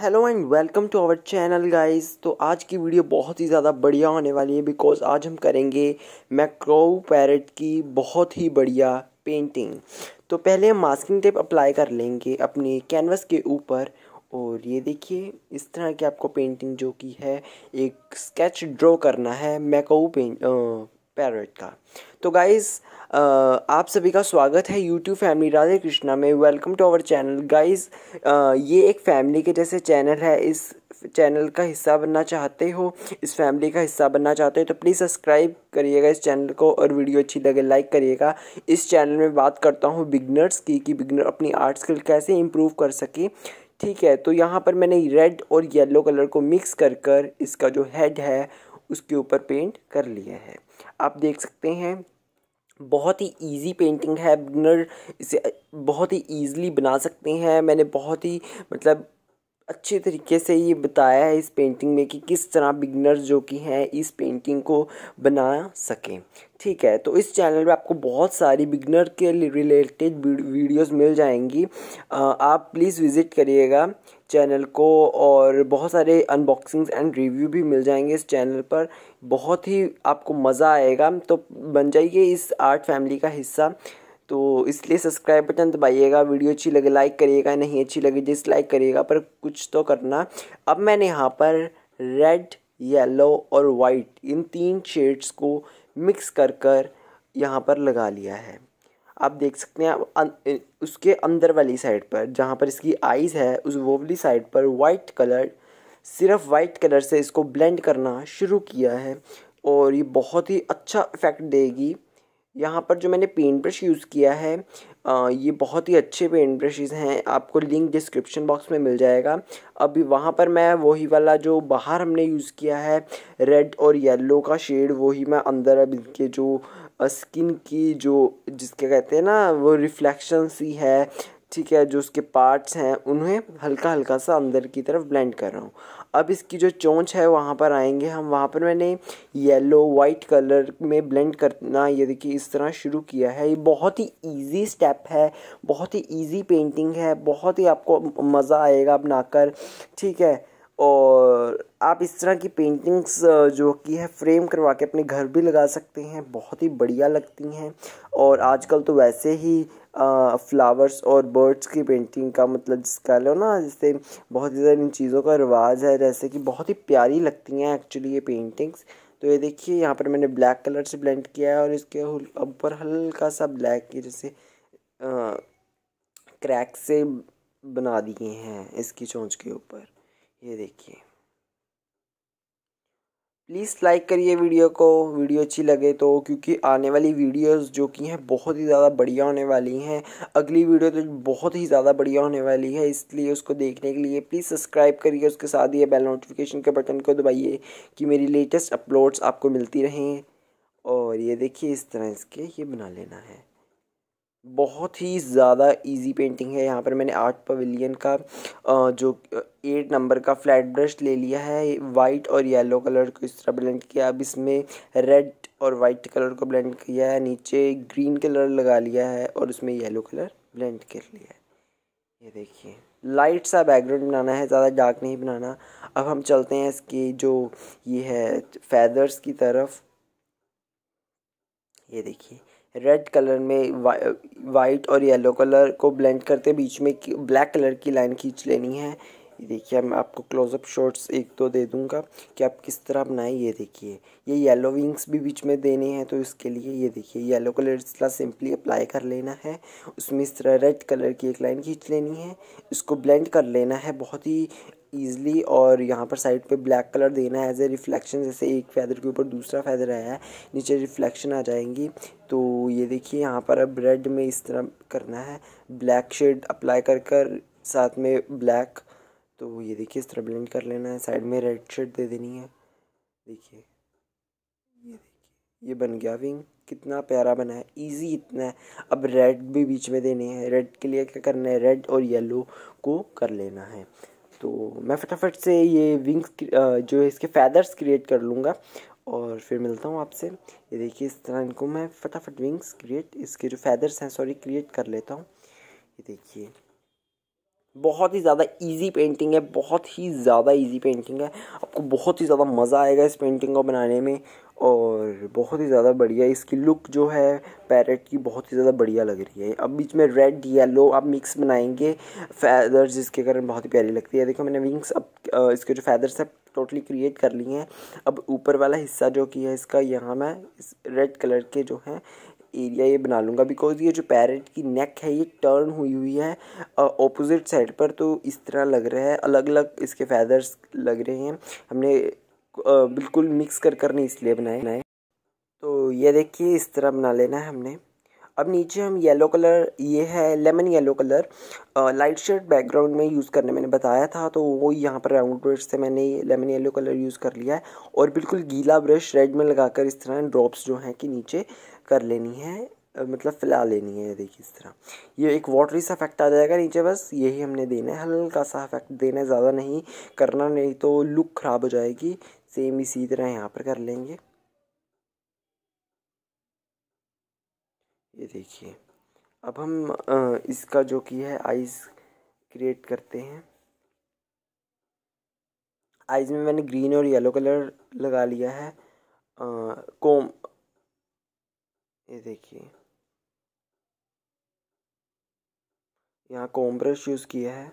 hello and welcome to our channel guys तो आज की वीडियो बहुत ही ज़्यादा बढ़िया होने वाली है बिकॉज आज हम करेंगे मैक्रो पैरट की बहुत ही बढ़िया पेंटिंग तो पहले हम मास्किंग टेप अप्लाई कर लेंगे अपने कैनवस के ऊपर और ये देखिए इस तरह की आपको पेंटिंग जो कि है एक स्केच ड्रॉ करना है मैकाऊ पेंट पैरट का तो गाइज़ आप सभी का स्वागत है यूट्यूब फैमिली राधे कृष्णा में welcome to our channel guys ये एक फैमिली के जैसे चैनल है इस चैनल का हिस्सा बनना चाहते हो इस फैमिली का हिस्सा बनना चाहते हो तो प्लीज़ सब्सक्राइब करिएगा इस चैनल को और वीडियो अच्छी लगे लाइक करिएगा इस चैनल में बात करता हूँ बिगनर्स की कि बिगनर अपनी आर्ट स्किल कैसे इम्प्रूव कर सके ठीक है तो यहाँ पर मैंने रेड और येलो कलर को मिक्स कर कर इसका जो हेड है उसके ऊपर पेंट कर लिया है आप देख सकते हैं बहुत ही इजी पेंटिंग है बिगनर इसे बहुत ही ईज़िली बना सकते हैं मैंने बहुत ही मतलब अच्छे तरीके से ये बताया है इस पेंटिंग में कि किस तरह बिगनर जो कि हैं इस पेंटिंग को बना सकें ठीक है तो इस चैनल में आपको बहुत सारी बिगनर के रिलेटेड वीडियोस मिल जाएंगी आप प्लीज़ विज़िट करिएगा चैनल को और बहुत सारे अनबॉक्सिंग्स एंड रिव्यू भी मिल जाएंगे इस चैनल पर बहुत ही आपको मज़ा आएगा तो बन जाइए इस आर्ट फैमिली का हिस्सा तो इसलिए सब्सक्राइब बटन दबाइएगा वीडियो अच्छी लगे लाइक करिएगा नहीं अच्छी लगे डिसलाइक करिएगा पर कुछ तो करना अब मैंने यहाँ पर रेड येलो और वाइट इन तीन शेड्स को मिक्स कर कर यहाँ पर लगा लिया है आप देख सकते हैं अं, उसके अंदर वाली साइड पर जहाँ पर इसकी आइज़ है उस वो वाली साइड पर वाइट कलर सिर्फ वाइट कलर से इसको ब्लेंड करना शुरू किया है और ये बहुत ही अच्छा इफ़ेक्ट देगी यहाँ पर जो मैंने पेंट ब्रश यूज़ किया है आ, ये बहुत ही अच्छे पेंट ब्रशेज़ हैं आपको लिंक डिस्क्रिप्शन बॉक्स में मिल जाएगा अभी वहाँ पर मैं वही वाला जो बाहर हमने यूज़ किया है रेड और येलो का शेड वही मैं अंदर अब इनके जो स्किन की जो जिसके कहते हैं ना वो रिफ्लेक्शन सी है ठीक है जो उसके पार्ट्स हैं उन्हें हल्का हल्का सा अंदर की तरफ ब्लेंड कर रहा हूँ अब इसकी जो चोंच है वहाँ पर आएंगे हम वहाँ पर मैंने येलो वाइट कलर में ब्लेंड करना ये देखिए इस तरह शुरू किया है ये बहुत ही इजी स्टेप है बहुत ही इजी पेंटिंग है बहुत ही आपको मज़ा आएगा कर ठीक है और आप इस तरह की पेंटिंग्स जो की है फ्रेम करवा के अपने घर भी लगा सकते हैं बहुत ही बढ़िया लगती हैं और आजकल तो वैसे ही फ्लावर्स और बर्ड्स की पेंटिंग का मतलब जिस कह लो ना जैसे बहुत ही ज़्यादा इन चीज़ों का रिवाज है जैसे कि बहुत ही प्यारी लगती हैं एक्चुअली ये पेंटिंग्स तो ये देखिए यहाँ पर मैंने ब्लैक कलर से ब्लेंड किया है और इसके ऊपर हल्का सा ब्लैक की जैसे क्रैक से बना दिए हैं इसकी चोंच के ऊपर ये देखिए प्लीज़ लाइक करिए वीडियो को वीडियो अच्छी लगे तो क्योंकि आने वाली वीडियोस जो कि हैं बहुत ही ज़्यादा बढ़िया होने वाली हैं अगली वीडियो तो बहुत ही ज़्यादा बढ़िया होने वाली है इसलिए उसको देखने के लिए प्लीज़ सब्सक्राइब करिए उसके साथ ही बेल नोटिफिकेशन के बटन को दबाइए कि मेरी लेटेस्ट अपलोड्स आपको मिलती रहें और ये देखिए इस तरह इसके ये बना लेना है बहुत ही ज़्यादा इजी पेंटिंग है यहाँ पर मैंने आर्ट पवेलियन का जो एट नंबर का फ्लैट ब्रश ले लिया है वाइट और येलो कलर को इस तरह ब्लेंड किया अब इसमें रेड और वाइट कलर को ब्लेंड किया है नीचे ग्रीन कलर लगा लिया है और उसमें येलो कलर ब्लेंड कर लिया है ये देखिए लाइट सा बैकग्राउंड बनाना है ज़्यादा डार्क नहीं बनाना अब हम चलते हैं इसके जो ये है फैदर्स की तरफ ये देखिए रेड कलर में वाइट और येलो कलर को ब्लेंड करते बीच में ब्लैक कलर की लाइन खींच लेनी है ये देखिए मैं आपको क्लोजअप शॉट्स एक दो दे दूंगा कि आप किस तरह बनाए ये देखिए ये येलो विंग्स भी बीच में देने हैं तो इसके लिए ये देखिए येलो कलर इस तरह सिंपली अप्लाई कर लेना है उसमें इस तरह रेड कलर की एक लाइन खींच लेनी है इसको ब्लेंड कर लेना है बहुत ही ईजिली और यहाँ पर साइड पे ब्लैक कलर देना है एज ए रिफ्लेक्शन जैसे एक फैदर के ऊपर दूसरा फैदर आया है नीचे रिफ्लेक्शन आ जाएंगी तो ये देखिए यहाँ पर अब रेड में इस तरह करना है ब्लैक शेड अप्लाई कर कर साथ में ब्लैक तो ये देखिए इस तरह ब्लेंड कर लेना है साइड में रेड शर्ट दे देनी है देखिए ये देखिए ये बन गया विंग कितना प्यारा बना है इजी इतना है अब रेड भी बीच में देने हैं रेड के लिए क्या करना है रेड और येलो को कर लेना है तो मैं फटाफट से ये विंग्स जो है इसके फैदर्स क्रिएट कर लूँगा और फिर मिलता हूँ आपसे ये देखिए इस तरह इनको मैं फटाफट विंग्स क्रिएट इसके जो फैदर्स हैं सॉरी क्रिएट कर लेता हूँ ये देखिए बहुत ही ज़्यादा इजी पेंटिंग है बहुत ही ज़्यादा इजी पेंटिंग है आपको बहुत ही ज़्यादा मज़ा आएगा इस पेंटिंग को बनाने में और बहुत ही ज़्यादा बढ़िया इसकी लुक जो है पैरेट की बहुत ही ज़्यादा बढ़िया लग रही है अब बीच में रेड येलो आप मिक्स बनाएंगे फैदर्स जिसके कारण बहुत ही प्यारी लगती है देखो मैंने विंग्स अब इसके जो फैदर्स हैं टोटली क्रिएट कर ली हैं अब ऊपर वाला हिस्सा जो कि है इसका यहाँ मैं इस रेड कलर के जो है एरिया ये बना लूँगा बिकॉज ये जो पैरेट की नेक है ये टर्न हुई हुई है ऑपोजिट uh, साइड पर तो इस तरह लग रहा है अलग अलग इसके फैदर्स लग रहे हैं हमने uh, बिल्कुल मिक्स कर कर नहीं इसलिए बनाए बनाए तो ये देखिए इस तरह बना लेना है हमने अब नीचे हम येलो कलर ये है lemon yellow colour light shade background में यूज़ करने मैंने बताया था तो वो यहाँ पर राउंड ब्रश से मैंने लेमन येलो कलर यूज़ कर लिया है और बिल्कुल गीला ब्रश रेड में लगाकर इस तरह ड्रॉप्स जो हैं कि नीचे कर लेनी है मतलब फैला लेनी है देखिए इस तरह ये एक वाटरी सा इफेक्ट आ जाएगा नीचे बस यही हमने देना है हल्का सा इफेक्ट देना है ज़्यादा नहीं करना नहीं तो लुक ख़राब हो जाएगी सेम इसी तरह यहाँ पर कर लेंगे ये देखिए अब हम इसका जो कि है आइज़ क्रिएट करते हैं आइज़ में मैंने ग्रीन और येलो कलर लगा लिया है कोम ये देखिए यहाँ कोम ब्रश यूज़ किया है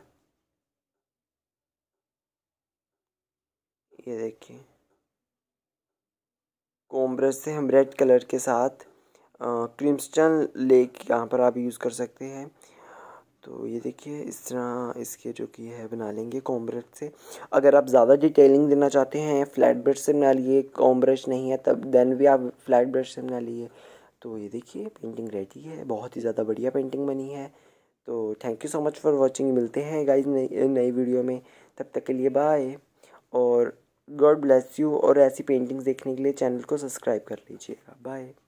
ये देखिए कोम ब्रश से हम रेड कलर के साथ क्रिम्स्टन लेक यहाँ पर आप यूज़ कर सकते हैं तो ये देखिए इस तरह इसके जो कि है बना लेंगे कॉम्ब्रेड से अगर आप ज़्यादा डिटेलिंग देना चाहते हैं फ्लैट ब्रश से बना लिए कॉम्ब्रश नहीं है तब देन भी आप फ्लैट ब्रश से बना लिए तो ये देखिए पेंटिंग रेडी है बहुत ही ज़्यादा बढ़िया पेंटिंग बनी है तो thank you so much for watching मिलते हैं गाइज नई वीडियो में तब तक के लिए बाय और गॉड ब्लेस यू और ऐसी पेंटिंग्स देखने के लिए चैनल को सब्सक्राइब कर लीजिएगा बाय